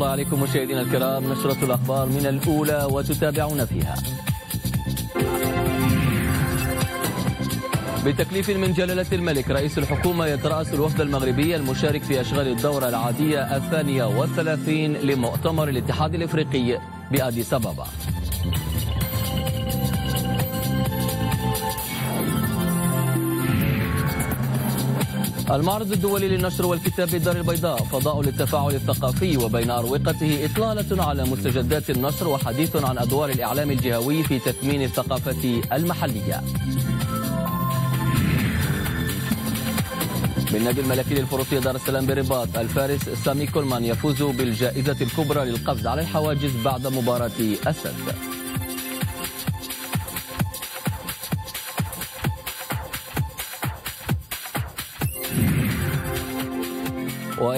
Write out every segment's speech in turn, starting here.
الله عليكم مشاهدينا الكرام نشرة الأخبار من الأولى وتتابعون فيها بتكليف من جلالة الملك رئيس الحكومة يترأس الوفد المغربي المشارك في أشغال الدورة العادية الثانية والثلاثين لمؤتمر الاتحاد الإفريقي بأدي سبابا المعرض الدولي للنشر والكتاب بالدار البيضاء فضاء للتفاعل الثقافي وبين أروقته إطلالة على مستجدات النشر وحديث عن أدوار الإعلام الجهوي في تثمين الثقافة المحلية بالنادي الملكي للفروسية دار السلام برباط الفارس سامي كولمان يفوز بالجائزة الكبرى للقفز على الحواجز بعد مباراة أسد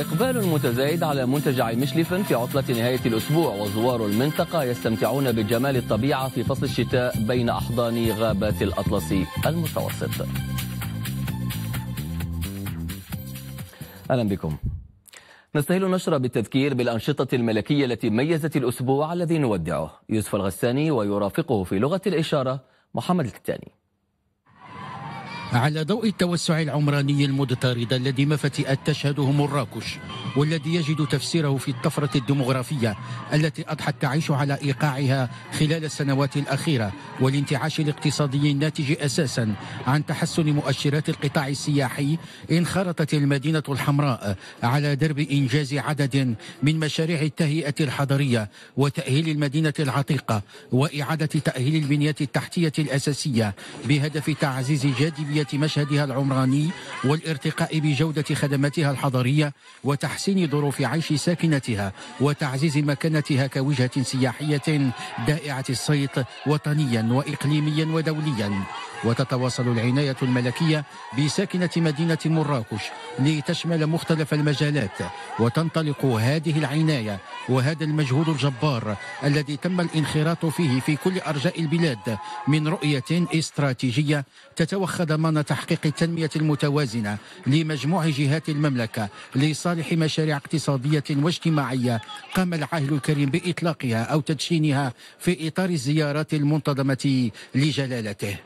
إقبال متزايد على منتجع مشلف في عطلة نهاية الأسبوع وزوار المنطقة يستمتعون بجمال الطبيعة في فصل الشتاء بين أحضان غابات الأطلس المتوسط أهلا بكم نستهل النشر بالتذكير بالأنشطة الملكية التي ميزت الأسبوع الذي نودعه يوسف الغساني ويرافقه في لغة الإشارة محمد الكتاني على ضوء التوسع العمراني المضطرد الذي مفتئت تشهده مراكش والذي يجد تفسيره في الطفرة الديمغرافية التي أضحت تعيش على إيقاعها خلال السنوات الأخيرة والانتعاش الاقتصادي الناتج أساسا عن تحسن مؤشرات القطاع السياحي انخرطت المدينة الحمراء على درب إنجاز عدد من مشاريع التهيئة الحضرية وتأهيل المدينة العتيقة وإعادة تأهيل البنية التحتية الأساسية بهدف تعزيز جاذبية تنمية مشهدها العمراني والارتقاء بجودة خدماتها الحضرية وتحسين ظروف عيش ساكنتها وتعزيز مكانتها كوجهة سياحية دائعة الصيت وطنيا وإقليميا ودوليا وتتواصل العناية الملكية بساكنة مدينة مراكش لتشمل مختلف المجالات وتنطلق هذه العناية وهذا المجهود الجبار الذي تم الانخراط فيه في كل أرجاء البلاد من رؤية استراتيجية تتوخى ضمان تحقيق التنمية المتوازنة لمجموع جهات المملكة لصالح مشاريع اقتصادية واجتماعية قام العاهل الكريم بإطلاقها أو تدشينها في إطار الزيارات المنتظمة لجلالته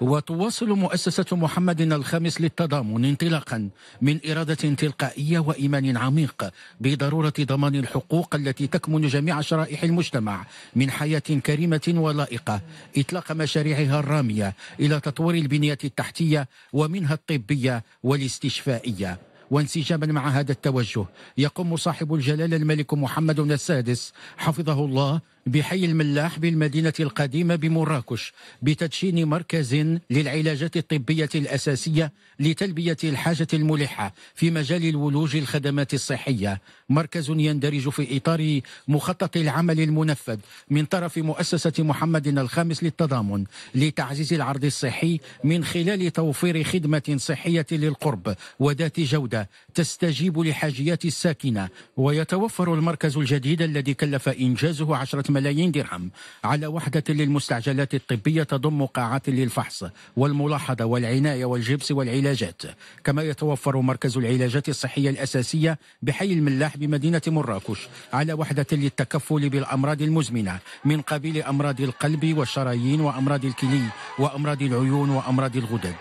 وتواصل مؤسسة محمد الخامس للتضامن انطلاقا من إرادة تلقائية وإيمان عميق بضرورة ضمان الحقوق التي تكمن جميع شرائح المجتمع من حياة كريمة ولائقة إطلاق مشاريعها الرامية إلى تطوير البنية التحتية ومنها الطبية والاستشفائية وانسجاما مع هذا التوجه يقوم صاحب الجلالة الملك محمد السادس حفظه الله بحي الملاح بالمدينة القديمة بمراكش بتدشين مركز للعلاجات الطبية الأساسية لتلبية الحاجة الملحة في مجال الولوج الخدمات الصحية مركز يندرج في إطار مخطط العمل المنفذ من طرف مؤسسة محمد الخامس للتضامن لتعزيز العرض الصحي من خلال توفير خدمة صحية للقرب وذات جودة تستجيب لحاجيات الساكنة ويتوفر المركز الجديد الذي كلف إنجازه عشرة ملايين درهم على وحدة للمستعجلات الطبية تضم قاعات للفحص والملاحظة والعناية والجبس والعلاجات كما يتوفر مركز العلاجات الصحية الأساسية بحي الملاح بمدينة مراكش على وحدة للتكفل بالأمراض المزمنة من قبيل أمراض القلب والشرايين وأمراض الكلي وأمراض العيون وأمراض الغدد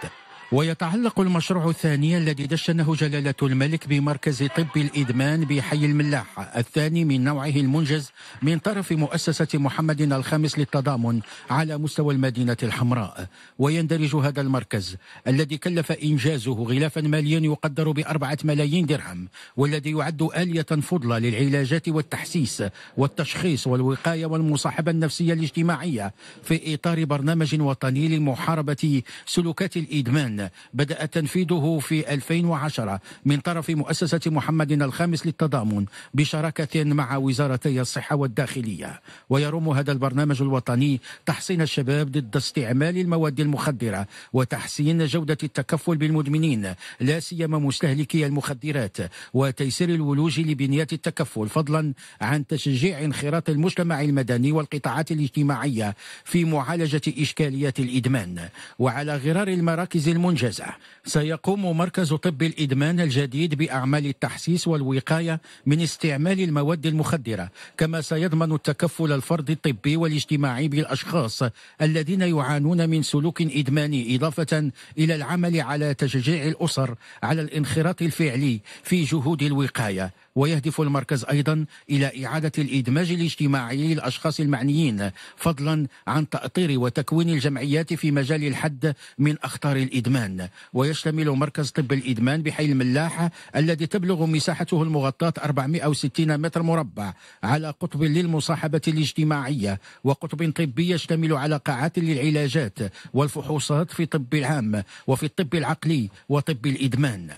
ويتعلق المشروع الثاني الذي دشنه جلالة الملك بمركز طب الإدمان بحي الملاح الثاني من نوعه المنجز من طرف مؤسسة محمد الخامس للتضامن على مستوى المدينة الحمراء ويندرج هذا المركز الذي كلف إنجازه غلافا ماليا يقدر بأربعة ملايين درهم والذي يعد آلية فضلى للعلاجات والتحسيس والتشخيص والوقاية والمصاحبة النفسية الاجتماعية في إطار برنامج وطني لمحاربة سلوكات الإدمان بدأ تنفيذه في 2010 من طرف مؤسسة محمد الخامس للتضامن بشراكة مع وزارتي الصحة والداخلية ويروم هذا البرنامج الوطني تحصين الشباب ضد استعمال المواد المخدرة وتحسين جودة التكفل بالمدمنين لا سيما مستهلكي المخدرات وتيسير الولوج لبنيات التكفل فضلا عن تشجيع انخراط المجتمع المدني والقطاعات الاجتماعية في معالجة إشكاليات الإدمان وعلى غرار المراكز المن... منجزة سيقوم مركز طب الإدمان الجديد بأعمال التحسيس والوقاية من استعمال المواد المخدرة كما سيضمن التكفل الفردي الطبي والاجتماعي بالأشخاص الذين يعانون من سلوك إدماني إضافة إلى العمل على تشجيع الأسر على الانخراط الفعلي في جهود الوقاية ويهدف المركز أيضا إلى إعادة الإدماج الاجتماعي للأشخاص المعنيين فضلا عن تأطير وتكوين الجمعيات في مجال الحد من أخطار الإدمان ويشتمل مركز طب الإدمان بحي الملاح الذي تبلغ مساحته المغطاة 460 متر مربع على قطب للمصاحبة الاجتماعية وقطب طبي يشتمل على قاعات للعلاجات والفحوصات في طب العام وفي الطب العقلي وطب الإدمان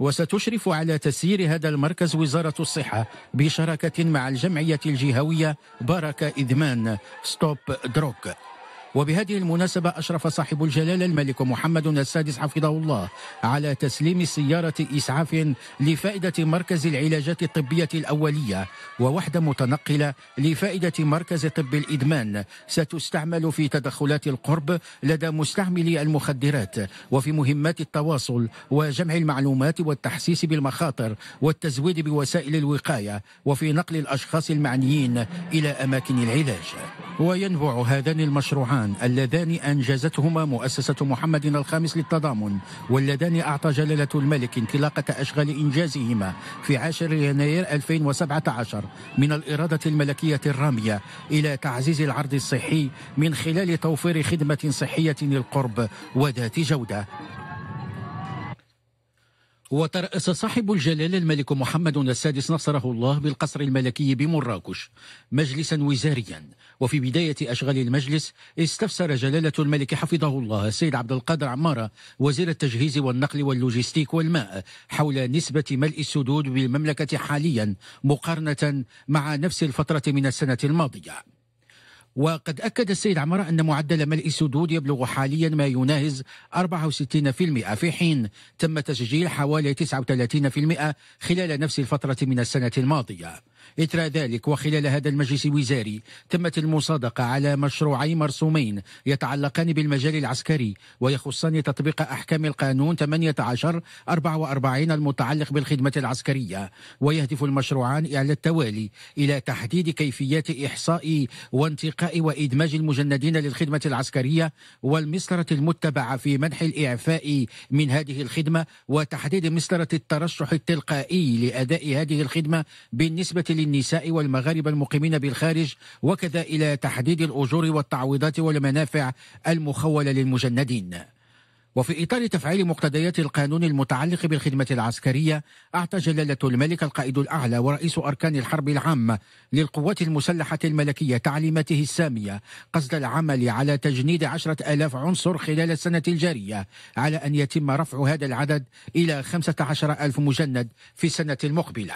وستشرف على تسيير هذا المركز وزارة الصحة بشراكة مع الجمعية الجهوية بركة إدمان ستوب دروك وبهذه المناسبة أشرف صاحب الجلالة الملك محمد السادس حفظه الله على تسليم سيارة إسعاف لفائدة مركز العلاجات الطبية الأولية ووحدة متنقلة لفائدة مركز طب الإدمان ستستعمل في تدخلات القرب لدى مستعملي المخدرات وفي مهمات التواصل وجمع المعلومات والتحسيس بالمخاطر والتزويد بوسائل الوقاية وفي نقل الأشخاص المعنيين إلى أماكن العلاج وينبع هذان المشروعان الهدفان اللذان أنجزتهما مؤسسة محمد الخامس للتضامن واللذان أعطى جلالة الملك انطلاقة أشغال إنجازهما في 10 يناير 2017 من الإرادة الملكية الرامية إلى تعزيز العرض الصحي من خلال توفير خدمة صحية للقرب وذات جودة وترأس صاحب الجلالة الملك محمد السادس نصره الله بالقصر الملكي بمراكش مجلسا وزاريا وفي بداية أشغال المجلس استفسر جلالة الملك حفظه الله السيد عبد القادر عمارة وزير التجهيز والنقل واللوجستيك والماء حول نسبة ملء السدود بالمملكة حاليا مقارنة مع نفس الفترة من السنة الماضية وقد أكد السيد عمارة أن معدل ملء السدود يبلغ حاليا ما يناهز 64% في حين تم تسجيل حوالي 39% خلال نفس الفترة من السنة الماضية إثر ذلك وخلال هذا المجلس الوزاري تمت المصادقة على مشروعين مرسومين يتعلقان بالمجال العسكري ويخصان تطبيق أحكام القانون 1844 المتعلق بالخدمة العسكرية ويهدف المشروعان على التوالي إلى تحديد كيفيات إحصاء وانتقاء وإدماج المجندين للخدمة العسكرية والمسطرة المتبعة في منح الإعفاء من هذه الخدمة وتحديد مسطرة الترشح التلقائي لأداء هذه الخدمة بالنسبة للنساء والمغاربة المقيمين بالخارج وكذا إلى تحديد الأجور والتعويضات والمنافع المخولة للمجندين وفي إطار تفعيل مقتضيات القانون المتعلق بالخدمة العسكرية أعطى جلالة الملك القائد الأعلى ورئيس أركان الحرب العامة للقوات المسلحة الملكية تعليماته السامية قصد العمل على تجنيد عشرة ألاف عنصر خلال السنة الجارية على أن يتم رفع هذا العدد إلى خمسة عشر ألف مجند في السنة المقبلة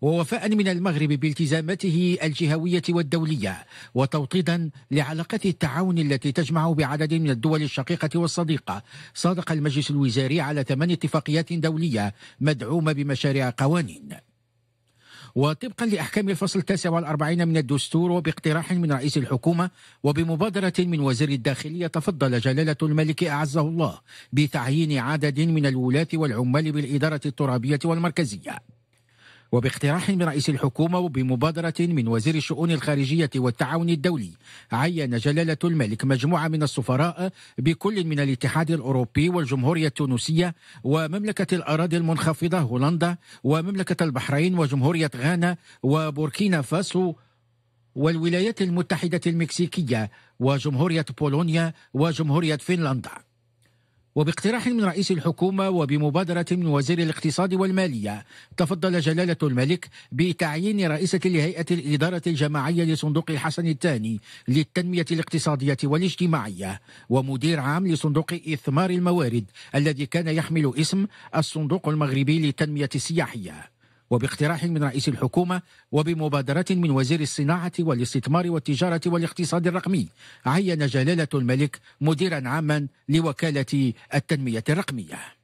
ووفاء من المغرب بالتزاماته الجهوية والدولية وتوطيدا لعلاقة التعاون التي تجمع بعدد من الدول الشقيقة والصديقة صادق المجلس الوزاري على ثمان اتفاقيات دولية مدعومة بمشاريع قوانين وطبقا لأحكام الفصل 49 من الدستور وباقتراح من رئيس الحكومة وبمبادرة من وزير الداخلية تفضل جلالة الملك أعزه الله بتعيين عدد من الولاة والعمال بالإدارة الترابية والمركزية وباقتراح من رئيس الحكومة وبمبادرة من وزير الشؤون الخارجية والتعاون الدولي عين جلالة الملك مجموعة من السفراء بكل من الاتحاد الأوروبي والجمهورية التونسية ومملكة الأراضي المنخفضة هولندا ومملكة البحرين وجمهورية غانا وبوركينا فاسو والولايات المتحدة المكسيكية وجمهورية بولونيا وجمهورية فنلندا وباقتراح من رئيس الحكومة وبمبادرة من وزير الاقتصاد والمالية تفضل جلالة الملك بتعيين رئيسة لهيئة الإدارة الجماعية لصندوق الحسن الثاني للتنمية الاقتصادية والاجتماعية ومدير عام لصندوق إثمار الموارد الذي كان يحمل اسم الصندوق المغربي للتنمية السياحية وباقتراح من رئيس الحكومة وبمبادرة من وزير الصناعة والاستثمار والتجارة والاقتصاد الرقمي عين جلالة الملك مديرا عاما لوكالة التنمية الرقمية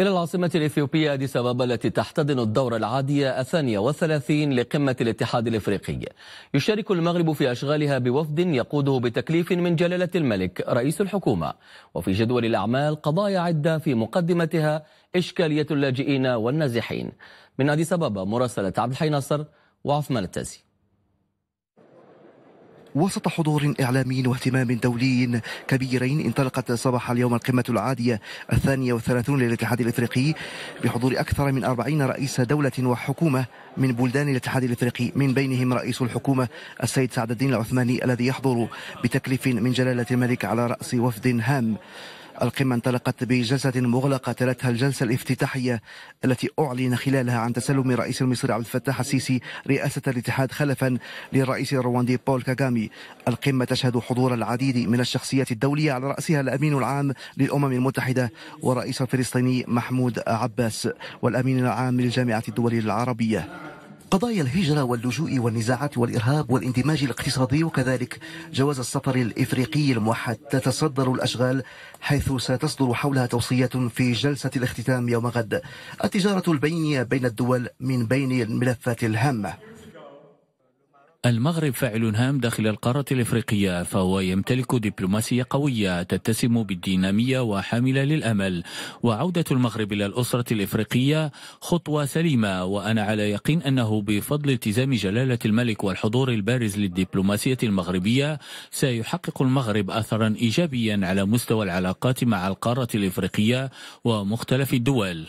إلى العاصمة الإثيوبية أديس أبابا التي تحتضن الدورة العادية الثانية والثلاثين لقمة الاتحاد الإفريقي. يشارك المغرب في أشغالها بوفد يقوده بتكليف من جلالة الملك رئيس الحكومة. وفي جدول الأعمال قضايا عدة في مقدمتها إشكالية اللاجئين والنازحين. من أديس أبابا مراسلة عبد الحي نصر وعثمان التازي. وسط حضور إعلامي واهتمام دولي كبيرين انطلقت صباح اليوم القمة العادية الثانية والثلاثون للاتحاد الإفريقي بحضور أكثر من أربعين رئيس دولة وحكومة من بلدان الاتحاد الإفريقي من بينهم رئيس الحكومة السيد سعد الدين العثماني الذي يحضر بتكليف من جلالة الملك على رأس وفد هام القمة انطلقت بجلسة مغلقة تلتها الجلسة الافتتاحية التي أعلن خلالها عن تسلم رئيس المصري عبد الفتاح السيسي رئاسة الاتحاد خلفا للرئيس الرواندي بول كاغامي القمة تشهد حضور العديد من الشخصيات الدولية على رأسها الأمين العام للأمم المتحدة والرئيس الفلسطيني محمود عباس والأمين العام للجامعة الدولية العربية قضايا الهجرة واللجوء والنزاعات والإرهاب والاندماج الاقتصادي وكذلك جواز السفر الإفريقي الموحد تتصدر الأشغال حيث ستصدر حولها توصيات في جلسة الاختتام يوم غد التجارة البينية بين الدول من بين الملفات الهامة المغرب فاعل هام داخل القارة الإفريقية فهو يمتلك دبلوماسية قوية تتسم بالدينامية وحاملة للأمل وعودة المغرب إلى الأسرة الإفريقية خطوة سليمة وأنا على يقين أنه بفضل التزام جلالة الملك والحضور البارز للدبلوماسية المغربية سيحقق المغرب أثرا إيجابيا على مستوى العلاقات مع القارة الإفريقية ومختلف الدول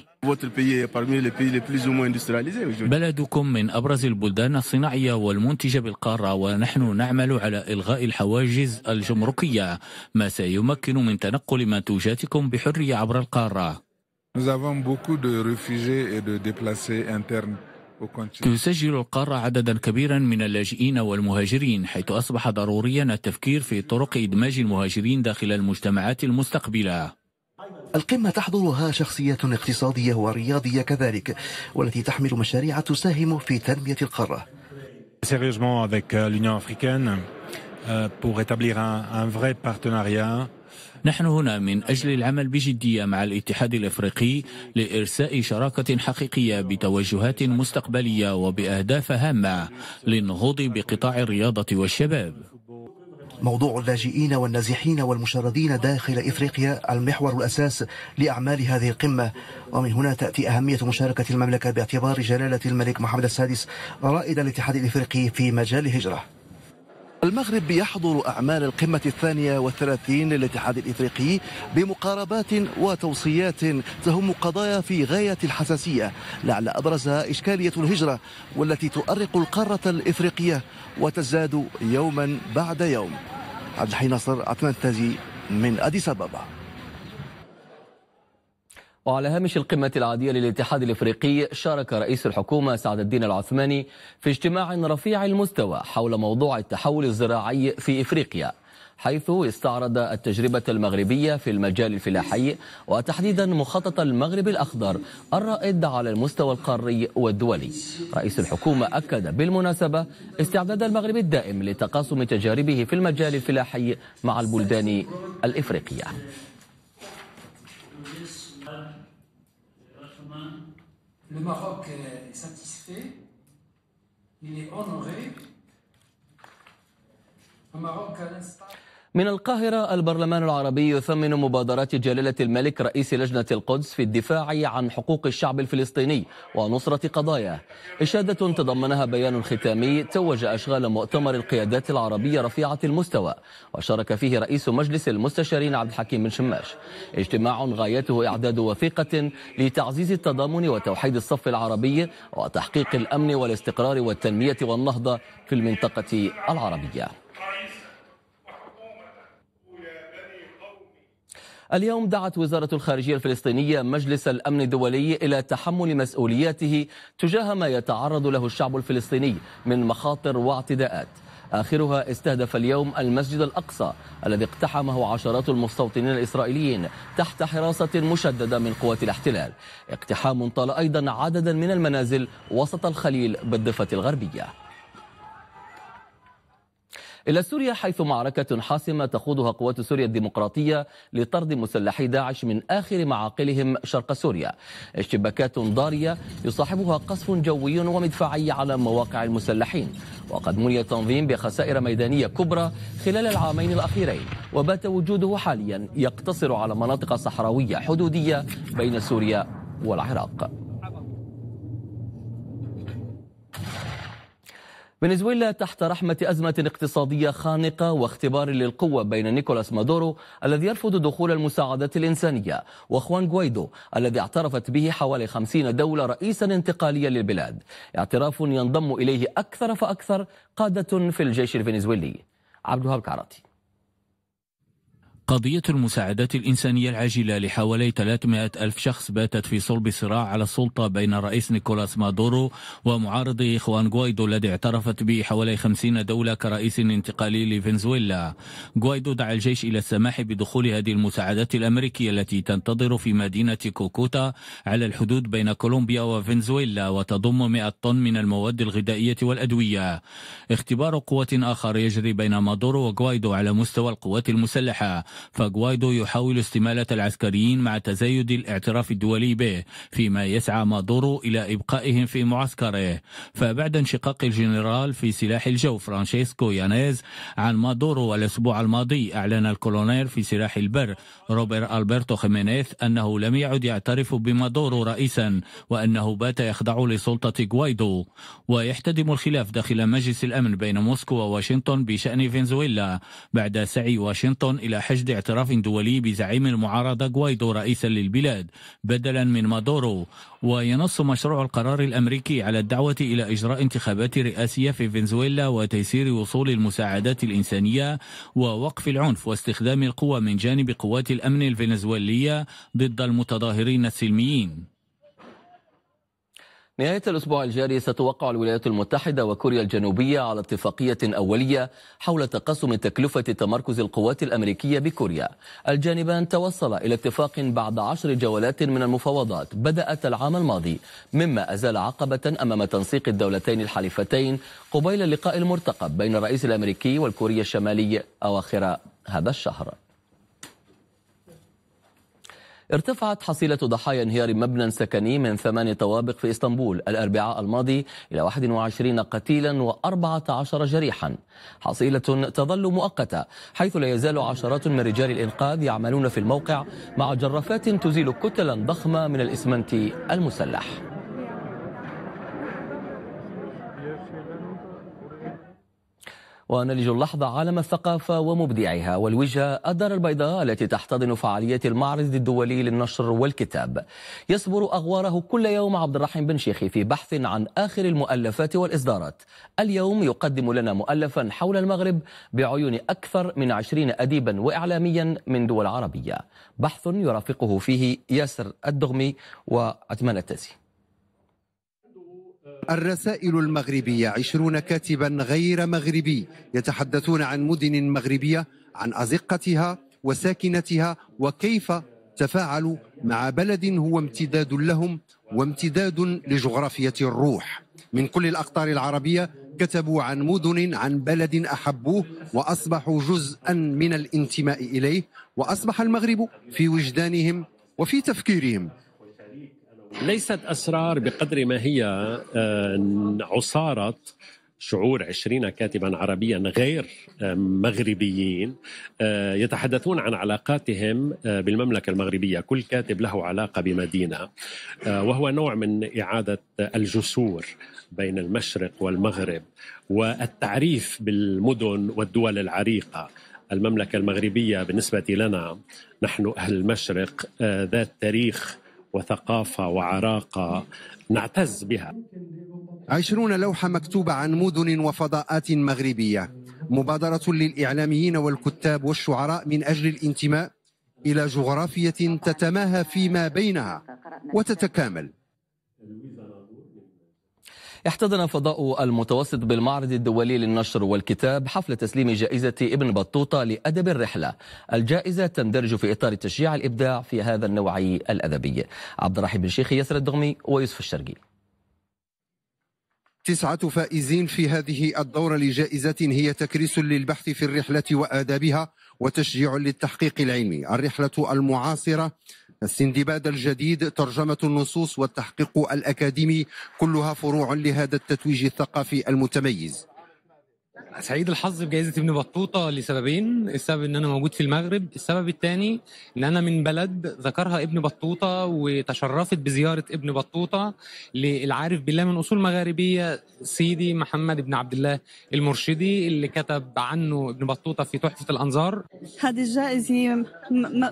بلدكم من أبرز البلدان الصناعية والمنتجة بالقارة ونحن نعمل على إلغاء الحواجز الجمركية ما سيمكن من تنقل منتوجاتكم بحرية عبر القارة تسجل القارة عددا كبيرا من اللاجئين والمهاجرين حيث أصبح ضروريا التفكير في طرق إدماج المهاجرين داخل المجتمعات المستقبلة القمة تحضرها شخصيات اقتصادية ورياضية كذلك والتي تحمل مشاريع تساهم في تنمية القارة Sérieusement avec euh, l'Union africaine euh, pour établir un, vrai partenariat نحن هنا من أجل العمل بجدية مع الاتحاد الأفريقي لإرساء شراكة حقيقية بتوجهات مستقبلية وبأهداف هامة للنهوض بقطاع الرياضة والشباب موضوع اللاجئين والنازحين والمشردين داخل إفريقيا المحور الأساس لأعمال هذه القمة ومن هنا تأتي أهمية مشاركة المملكة باعتبار جلالة الملك محمد السادس رائد الاتحاد الإفريقي في مجال الهجرة المغرب يحضر أعمال القمة الثانية والثلاثين للاتحاد الإفريقي بمقاربات وتوصيات تهم قضايا في غاية الحساسية لعل أبرزها إشكالية الهجرة والتي تؤرق القارة الإفريقية وتزداد يوما بعد يوم عبد الحي نصر عثمان التازي من أديس أبابا وعلى هامش القمة العادية للاتحاد الإفريقي شارك رئيس الحكومة سعد الدين العثماني في اجتماع رفيع المستوى حول موضوع التحول الزراعي في إفريقيا حيث استعرض التجربة المغربية في المجال الفلاحي وتحديدا مخطط المغرب الأخضر الرائد على المستوى القاري والدولي رئيس الحكومة أكد بالمناسبة استعداد المغرب الدائم لتقاسم تجاربه في المجال الفلاحي مع البلدان الإفريقية le Maroc est satisfait, il est honoré. Le Maroc, à l'instant. من القاهرة البرلمان العربي يثمن مبادرات جلالة الملك رئيس لجنة القدس في الدفاع عن حقوق الشعب الفلسطيني ونصرة قضاياه إشادة تضمنها بيان ختامي توج أشغال مؤتمر القيادات العربية رفيعة المستوى وشارك فيه رئيس مجلس المستشارين عبد الحكيم بن شماش اجتماع غايته إعداد وثيقة لتعزيز التضامن وتوحيد الصف العربي وتحقيق الأمن والاستقرار والتنمية والنهضة في المنطقة العربية اليوم دعت وزارة الخارجية الفلسطينية مجلس الأمن الدولي إلى تحمل مسؤولياته تجاه ما يتعرض له الشعب الفلسطيني من مخاطر واعتداءات آخرها استهدف اليوم المسجد الأقصى الذي اقتحمه عشرات المستوطنين الإسرائيليين تحت حراسة مشددة من قوات الاحتلال اقتحام طال أيضا عددا من المنازل وسط الخليل بالضفة الغربية إلى سوريا حيث معركة حاسمة تخوضها قوات سوريا الديمقراطية لطرد مسلحي داعش من آخر معاقلهم شرق سوريا اشتباكات ضارية يصاحبها قصف جوي ومدفعي على مواقع المسلحين وقد مني التنظيم بخسائر ميدانية كبرى خلال العامين الأخيرين وبات وجوده حاليا يقتصر على مناطق صحراوية حدودية بين سوريا والعراق فنزويلا تحت رحمة أزمة اقتصادية خانقة واختبار للقوة بين نيكولاس مادورو الذي يرفض دخول المساعدات الإنسانية وخوان غويدو الذي اعترفت به حوالي خمسين دولة رئيسا انتقاليا للبلاد اعتراف ينضم إليه أكثر فأكثر قادة في الجيش الفنزويلي عبد الوهاب كعراتي قضية المساعدات الإنسانية العاجلة لحوالي 300 ألف شخص باتت في صلب صراع على السلطة بين الرئيس نيكولاس مادورو ومعارضه خوان غوايدو الذي اعترفت به حوالي 50 دولة كرئيس انتقالي لفنزويلا غوايدو دعا الجيش إلى السماح بدخول هذه المساعدات الأمريكية التي تنتظر في مدينة كوكوتا على الحدود بين كولومبيا وفنزويلا وتضم 100 طن من المواد الغذائية والأدوية اختبار قوة آخر يجري بين مادورو وغوايدو على مستوى القوات المسلحة فغوايدو يحاول استمالة العسكريين مع تزايد الاعتراف الدولي به فيما يسعى مادورو إلى إبقائهم في معسكره فبعد انشقاق الجنرال في سلاح الجو فرانشيسكو يانيز عن مادورو الأسبوع الماضي أعلن الكولونيل في سلاح البر روبر ألبرتو خيمينيز أنه لم يعد يعترف بمادورو رئيسا وأنه بات يخضع لسلطة غوايدو ويحتدم الخلاف داخل مجلس الأمن بين موسكو وواشنطن بشأن فنزويلا بعد سعي واشنطن إلى حشد اعتراف دولي بزعيم المعارضة غوايدو رئيسا للبلاد بدلا من مادورو وينص مشروع القرار الأمريكي على الدعوة إلى إجراء انتخابات رئاسية في فنزويلا وتيسير وصول المساعدات الإنسانية ووقف العنف واستخدام القوى من جانب قوات الأمن الفنزويلية ضد المتظاهرين السلميين نهاية الأسبوع الجاري ستوقع الولايات المتحدة وكوريا الجنوبية على اتفاقية أولية حول تقسم تكلفة تمركز القوات الأمريكية بكوريا الجانبان توصل إلى اتفاق بعد عشر جولات من المفاوضات بدأت العام الماضي مما أزال عقبة أمام تنسيق الدولتين الحليفتين قبيل اللقاء المرتقب بين الرئيس الأمريكي والكوريا الشمالي أواخر هذا الشهر ارتفعت حصيلة ضحايا انهيار مبنى سكني من ثمان طوابق في اسطنبول الأربعاء الماضي إلى 21 قتيلا و14 جريحا حصيلة تظل مؤقتة حيث لا يزال عشرات من رجال الإنقاذ يعملون في الموقع مع جرافات تزيل كتلا ضخمة من الإسمنت المسلح ونلج اللحظة عالم الثقافة ومبدعها والوجهة الدار البيضاء التي تحتضن فعاليات المعرض الدولي للنشر والكتاب يصبر أغواره كل يوم عبد الرحيم بن شيخي في بحث عن آخر المؤلفات والإصدارات اليوم يقدم لنا مؤلفا حول المغرب بعيون أكثر من عشرين أديبا وإعلاميا من دول عربية بحث يرافقه فيه ياسر الدغمي وعثمان التازي الرسائل المغربية عشرون كاتبا غير مغربي يتحدثون عن مدن مغربية عن أزقتها وساكنتها وكيف تفاعلوا مع بلد هو امتداد لهم وامتداد لجغرافية الروح من كل الأقطار العربية كتبوا عن مدن عن بلد أحبوه وأصبحوا جزءا من الانتماء إليه وأصبح المغرب في وجدانهم وفي تفكيرهم ليست أسرار بقدر ما هي آه، عصارة شعور عشرين كاتبا عربيا غير آه، مغربيين آه، يتحدثون عن علاقاتهم بالمملكة المغربية كل كاتب له علاقة بمدينة وهو نوع من إعادة الجسور بين المشرق والمغرب والتعريف بالمدن والدول العريقة المملكة المغربية بالنسبة لنا نحن أهل المشرق ذات تاريخ وثقافة وعراقة نعتز بها عشرون لوحة مكتوبة عن مدن وفضاءات مغربية مبادرة للإعلاميين والكتاب والشعراء من أجل الانتماء إلى جغرافية تتماهى فيما بينها وتتكامل احتضن فضاء المتوسط بالمعرض الدولي للنشر والكتاب حفل تسليم جائزة ابن بطوطة لأدب الرحلة الجائزة تندرج في إطار تشجيع الإبداع في هذا النوع الأدبي عبد الرحيم بن شيخ ياسر الدغمي ويوسف الشرقي تسعة فائزين في هذه الدورة لجائزة هي تكريس للبحث في الرحلة وآدابها وتشجيع للتحقيق العلمي الرحلة المعاصرة السندباد الجديد ترجمة النصوص والتحقيق الأكاديمي كلها فروع لهذا التتويج الثقافي المتميز سعيد الحظ بجائزه ابن بطوطه لسببين السبب ان انا موجود في المغرب السبب الثاني ان انا من بلد ذكرها ابن بطوطه وتشرفت بزياره ابن بطوطه للعارف بالله من اصول مغاربيه سيدي محمد بن عبد الله المرشدي اللي كتب عنه ابن بطوطه في تحفه الانظار هذه الجائزه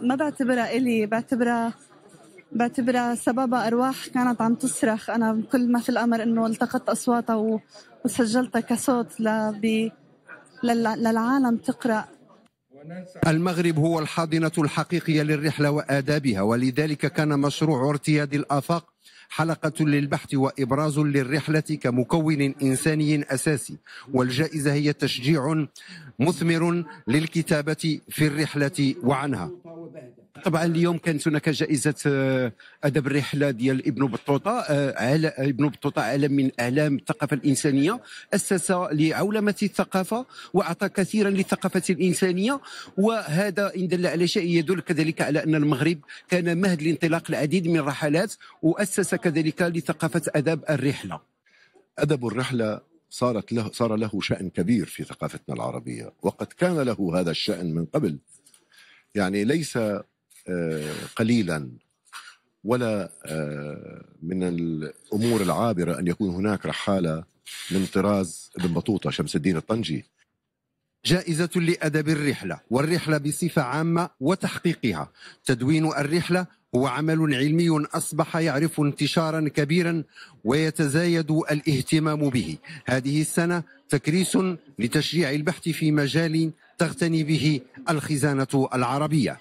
ما بعتبرها الي بعتبرها بعتبرها سبب أرواح كانت عم تصرخ أنا كل ما في الأمر إنه التقطت أصواتها وسجلتها كصوت ل... للعالم تقرأ المغرب هو الحاضنة الحقيقية للرحلة وآدابها ولذلك كان مشروع ارتياد الآفاق حلقة للبحث وإبراز للرحلة كمكون إنساني أساسي والجائزة هي تشجيع مثمر للكتابة في الرحلة وعنها طبعا اليوم كانت هناك جائزه آه، ادب الرحله ديال ابن بطوطه آه، ابن بطوطه عالم من اعلام الثقافه الانسانيه اسس لعولمه الثقافه واعطى كثيرا للثقافه الانسانيه وهذا ان دل على شيء يدل كذلك على ان المغرب كان مهد لانطلاق العديد من الرحلات واسس كذلك لثقافه ادب الرحله ادب الرحله صارت له صار له شأن كبير في ثقافتنا العربية وقد كان له هذا الشأن من قبل يعني ليس آه، قليلا ولا آه، من الامور العابره ان يكون هناك رحاله من طراز ابن بطوطه شمس الدين الطنجي جائزة لأدب الرحلة والرحلة بصفة عامة وتحقيقها تدوين الرحلة هو عمل علمي أصبح يعرف انتشارا كبيرا ويتزايد الاهتمام به هذه السنة تكريس لتشجيع البحث في مجال تغتني به الخزانة العربية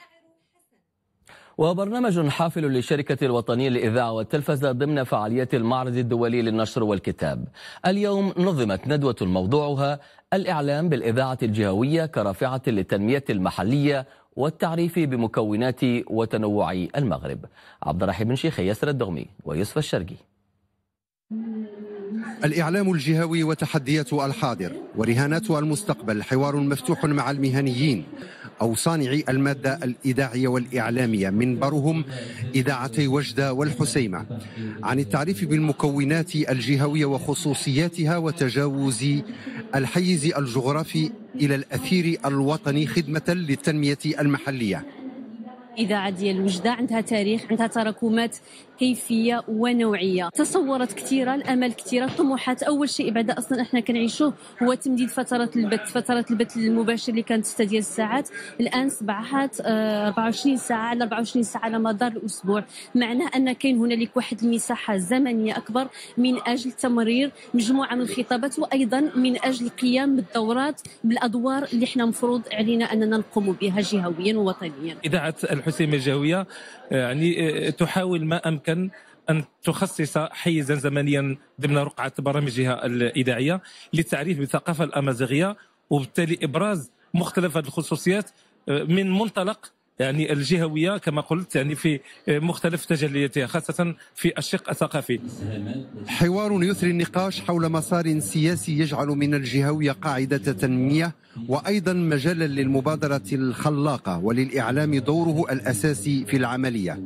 وبرنامج حافل للشركة الوطنية للإذاعة والتلفزة ضمن فعالية المعرض الدولي للنشر والكتاب اليوم نظمت ندوة موضوعها الإعلام بالإذاعة الجهوية كرافعة للتنمية المحلية والتعريف بمكونات وتنوع المغرب عبد الرحيم بن شيخ ياسر الدغمي ويوسف الشرقي الإعلام الجهوي وتحديات الحاضر ورهانات المستقبل حوار مفتوح مع المهنيين أو صانعي المادة الإذاعية والإعلامية منبرهم إذاعتي وجدة والحسيمة عن التعريف بالمكونات الجهوية وخصوصياتها وتجاوز الحيز الجغرافي إلى الأثير الوطني خدمة للتنمية المحلية إذاعة ديال وجده عندها تاريخ عندها تراكمات كيفيه ونوعيه تصورات كثيره الامل كثيره الطموحات اول شيء بعد اصلا احنا كنعيشوه هو تمديد فتره البث فتره البث المباشر اللي كانت 6 ديال الساعات الان اصبحت 24 آه، ساعه على 24 ساعه على مدار الاسبوع معناه ان كاين هنالك واحد المساحه زمنيه اكبر من اجل تمرير مجموعه من الخطابات وايضا من اجل القيام بالدورات بالادوار اللي احنا مفروض علينا اننا نقوم بها جهويا ووطنيا اذاعه الحسيمه الجهويه آه، يعني آه، تحاول ما امكن يمكن ان تخصص حيزا زمنيا ضمن رقعه برامجها الاذاعيه للتعريف بالثقافه الامازيغيه وبالتالي ابراز مختلف الخصوصيات آه، من منطلق يعني الجهويه كما قلت يعني في مختلف تجلياتها خاصه في الشق الثقافي. حوار يثري النقاش حول مسار سياسي يجعل من الجهويه قاعده تنميه وايضا مجالا للمبادره الخلاقه وللاعلام دوره الاساسي في العمليه.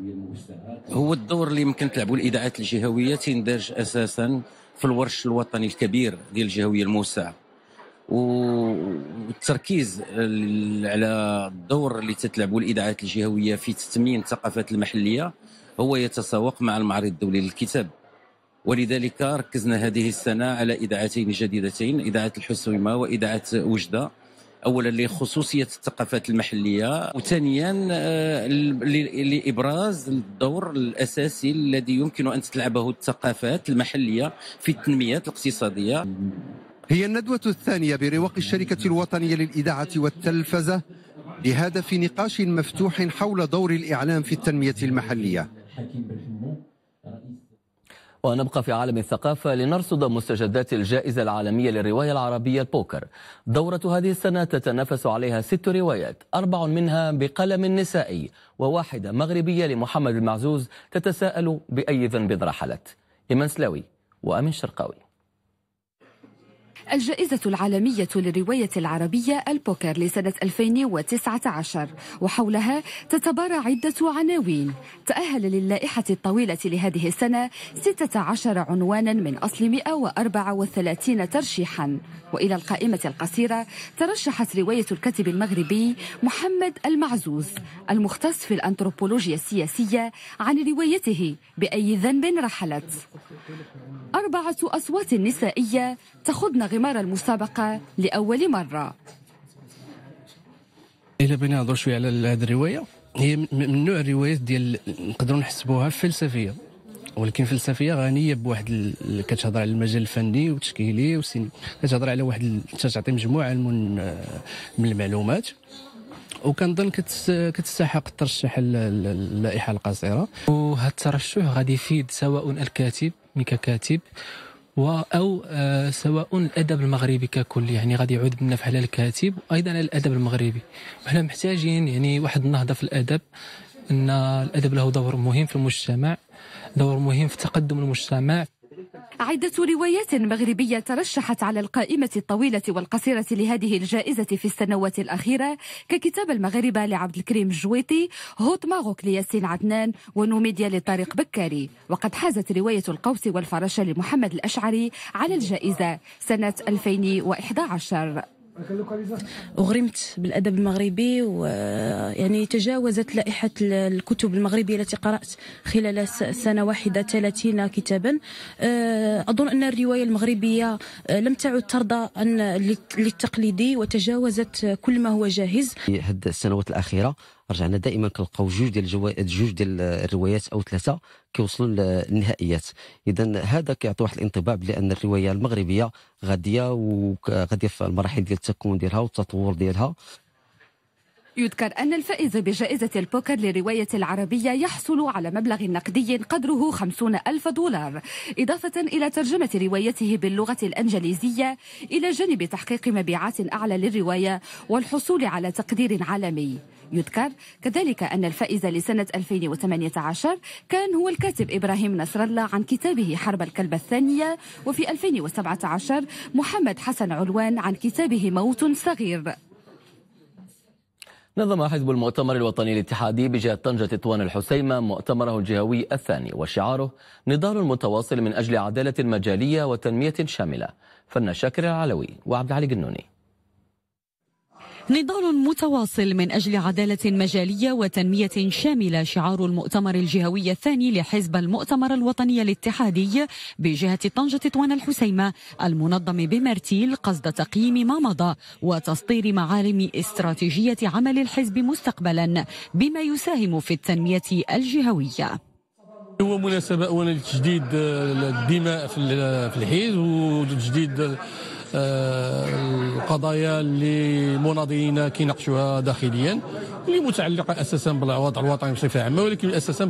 هو الدور اللي يمكن تلعبه الاذاعات الجهويه تندرج اساسا في الورش الوطني الكبير ديال الجهويه الموسعه والتركيز على الدور اللي تتلعبه الاذاعات الجهويه في تثمين الثقافات المحليه هو يتساوق مع المعرض الدولي للكتاب ولذلك ركزنا هذه السنه على اذاعتين جديدتين اذاعه الحسيمه واذاعه وجده اولا لخصوصيه الثقافات المحليه وثانيا آه، لابراز الدور الاساسي الذي يمكن ان تلعبه الثقافات المحليه في التنميات الاقتصاديه هي الندوة الثانية برواق الشركة الوطنية للإذاعة والتلفزة لهدف نقاش مفتوح حول دور الإعلام في التنمية المحلية ونبقى في عالم الثقافة لنرصد مستجدات الجائزة العالمية للرواية العربية البوكر دورة هذه السنة تتنافس عليها ست روايات أربع منها بقلم نسائي وواحدة مغربية لمحمد المعزوز تتساءل بأي ذنب رحلت إيمان سلاوي وأمين شرقاوي الجائزة العالمية للرواية العربية البوكر لسنة 2019 وحولها تتبارى عدة عناوين تأهل للائحة الطويلة لهذه السنة 16 عنوانا من أصل 134 ترشيحا وإلى القائمة القصيرة ترشحت رواية الكاتب المغربي محمد المعزوز المختص في الأنثروبولوجيا السياسية عن روايته بأي ذنب رحلت أربعة أصوات نسائية تخضن غمار ثمار المسابقة لأول مرة إلى بنا نهضروا شوية على هذه الرواية هي من نوع الروايات ديال نقدروا نحسبوها فلسفية ولكن فلسفيه غنيه بواحد ال... كتهضر على المجال الفني والتشكيلي والسيني كتهضر على واحد ال... تعطي مجموعه من من المعلومات وكنظن كتستحق الترشح اللائحه القصيره وهذا الترشح غادي يفيد سواء الكاتب مي ككاتب و او آه، سواء الادب المغربي ككل يعني غادي يعود بالنفع على الكاتب وايضا على الادب المغربي وحنا محتاجين يعني واحد النهضه في الادب ان الادب له دور مهم في المجتمع دور مهم في تقدم المجتمع عدة روايات مغربية ترشحت على القائمة الطويلة والقصيرة لهذه الجائزة في السنوات الأخيرة ككتاب المغاربة لعبد الكريم الجويطي هوت ماغوك لياسين عدنان ونوميديا لطارق بكاري وقد حازت رواية القوس والفراشة لمحمد الأشعري على الجائزة سنة 2011 أغرمت بالأدب المغربي ويعني آه، تجاوزت لائحة الكتب المغربية التي قرأت خلال سنة واحدة 30 كتابا آه، أظن أن الرواية المغربية آه، لم تعد ترضى أن للتقليدي وتجاوزت كل ما هو جاهز هذه السنوات الأخيرة رجعنا دائما كنلقاو جوج ديال الجوائز جوج ديال الروايات او ثلاثه كيوصلوا للنهائيات اذا هذا كيعطي واحد الانطباع بان الروايه المغربيه غاديه وغاديه في المراحل ديال التكون ديالها والتطور ديالها يذكر أن الفائز بجائزة البوكر للرواية العربية يحصل على مبلغ نقدي قدره 50 ألف دولار إضافة إلى ترجمة روايته باللغة الأنجليزية إلى جانب تحقيق مبيعات أعلى للرواية والحصول على تقدير عالمي يذكر كذلك أن الفائز لسنة 2018 كان هو الكاتب إبراهيم نصر الله عن كتابه حرب الكلب الثانية وفي 2017 محمد حسن علوان عن كتابه موت صغير نظم حزب المؤتمر الوطني الاتحادي بجهة طنجة تطوان الحسيمة مؤتمره الجهوي الثاني وشعاره نضال متواصل من أجل عدالة مجالية وتنمية شاملة فن شاكر العلوي وعبد العلي جنوني نضال متواصل من أجل عدالة مجالية وتنمية شاملة شعار المؤتمر الجهوي الثاني لحزب المؤتمر الوطني الاتحادي بجهة طنجة طوان الحسيمة المنظم بمرتيل قصد تقييم ما مضى وتسطير معالم استراتيجية عمل الحزب مستقبلا بما يساهم في التنمية الجهوية هو مناسبة أولا لتجديد الدماء آه، في الحزب وتجديد القضايا اللي المناضلين كيناقشوها داخليا اللي متعلقه اساسا بالوضع الوطني بصفه عامه ولكن اساسا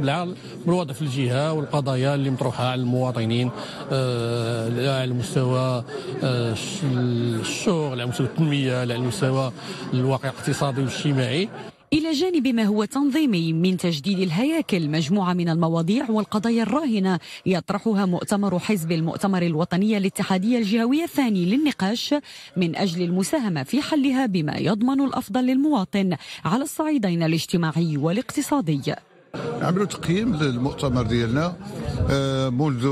بالوضع في الجهه والقضايا اللي مطروحه على المواطنين آه، على مستوى آه، الشغل على مستوى التنميه على مستوى الواقع الاقتصادي والاجتماعي إلى جانب ما هو تنظيمي من تجديد الهياكل مجموعة من المواضيع والقضايا الراهنة يطرحها مؤتمر حزب المؤتمر الوطني الاتحادية الجهوية الثاني للنقاش من أجل المساهمة في حلها بما يضمن الأفضل للمواطن على الصعيدين الاجتماعي والاقتصادي عملوا تقييم للمؤتمر ديالنا آه، منذ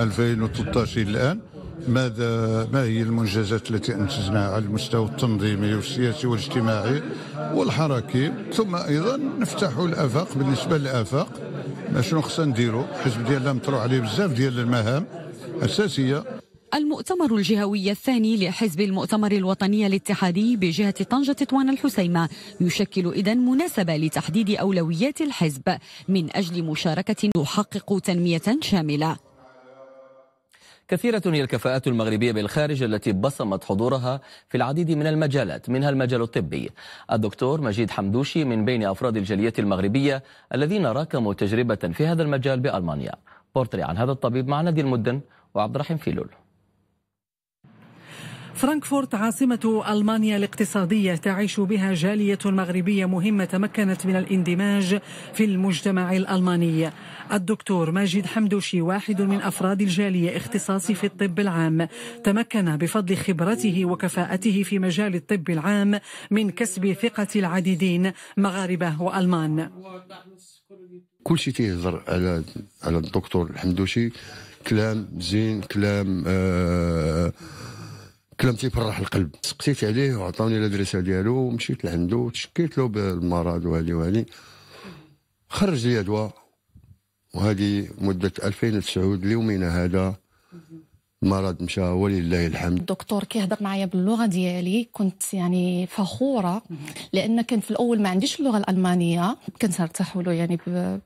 2013 الآن ماذا ما هي المنجزات التي انتجناها على المستوى التنظيمي والسياسي والاجتماعي والحركي ثم ايضا نفتح الافاق بالنسبه للافاق شنو خصنا نديروا الحزب ديالنا مطروح عليه بزاف ديال المهام اساسيه المؤتمر الجهوي الثاني لحزب المؤتمر الوطني الاتحادي بجهة طنجة تطوان الحسيمة يشكل إذا مناسبة لتحديد أولويات الحزب من أجل مشاركة تحقق تنمية شاملة كثيرة هي الكفاءات المغربية بالخارج التي بصمت حضورها في العديد من المجالات منها المجال الطبي الدكتور مجيد حمدوشي من بين أفراد الجالية المغربية الذين راكموا تجربة في هذا المجال بألمانيا بورتري عن هذا الطبيب مع نادي المدن وعبد الرحيم فيلول فرانكفورت عاصمة ألمانيا الاقتصادية تعيش بها جالية مغربية مهمة تمكنت من الاندماج في المجتمع الألماني الدكتور ماجد حمدوشي واحد من أفراد الجالية اختصاصي في الطب العام تمكن بفضل خبرته وكفاءته في مجال الطب العام من كسب ثقة العديدين مغاربة وألمان كل شيء تيهضر على على الدكتور الحمدوشي كلام زين كلام آه كلمتي فرح القلب سقسيت عليه وعطاني الادريسه ديالو ومشيت لعندو تشكيت له بالمرض وهذه وهذه خرج لي دواء وهذه مدة 2009 ليومنا هذا المرض مشى ولله الحمد الدكتور كيهضر معايا باللغه ديالي كنت يعني فخوره لان كنت في الاول ما عنديش اللغه الالمانيه كنت ارتاح له يعني ب...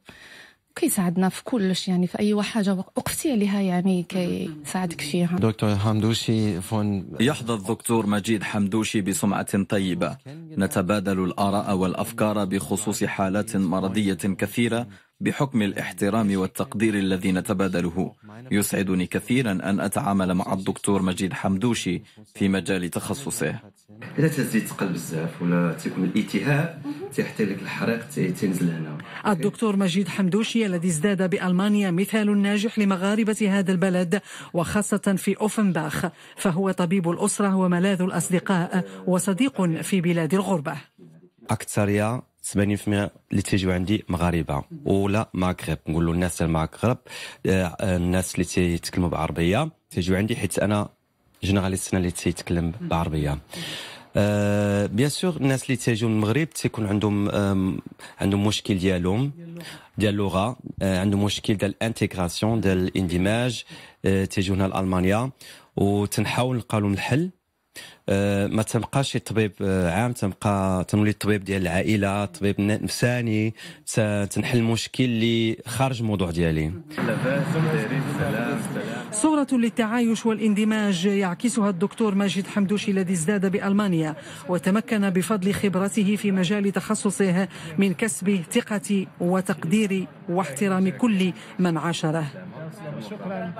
كيساعدنا في كلش يعني في اي حاجه وقفتي عليها يعني كيساعدك فيها دكتور حمدوشي فون يحظى الدكتور مجيد حمدوشي بسمعه طيبه نتبادل الاراء والافكار بخصوص حالات مرضيه كثيره بحكم الاحترام والتقدير الذي نتبادله يسعدني كثيرا أن أتعامل مع الدكتور مجيد حمدوشي في مجال تخصصه إذا تزيد تقل بزاف ولا تيكون الالتهاب تيحتاج لك الحريق تنزل هنا الدكتور مجيد حمدوشي الذي ازداد بألمانيا مثال ناجح لمغاربة هذا البلد وخاصة في أوفنباخ فهو طبيب الأسرة وملاذ الأصدقاء وصديق في بلاد الغربة أكثر 80% اللي تيجيو عندي مغاربه ولا مغرب نقولوا الناس المغرب آه، الناس اللي تيتكلموا بالعربيه تيجيو عندي حيت انا جينيراليست اللي تيتكلم بالعربيه أه بيان سور الناس اللي تيجيو من المغرب تيكون عندهم عندهم مشكل ديالهم ديال اللغه آه، عندهم مشكل ديال الانتيغراسيون ديال الاندماج آه، تيجيو هنا لالمانيا وتنحاول نلقى لهم الحل آه، ما تبقاش طبيب آه، عام تبقى تنولي الطبيب ديال العائله طبيب نفساني تنحل مشكل اللي خارج الموضوع ديالي صورة للتعايش والاندماج يعكسها الدكتور ماجد حمدوشي الذي ازداد بألمانيا وتمكن بفضل خبرته في مجال تخصصه من كسب ثقة وتقدير واحترام كل من عاشره شكرا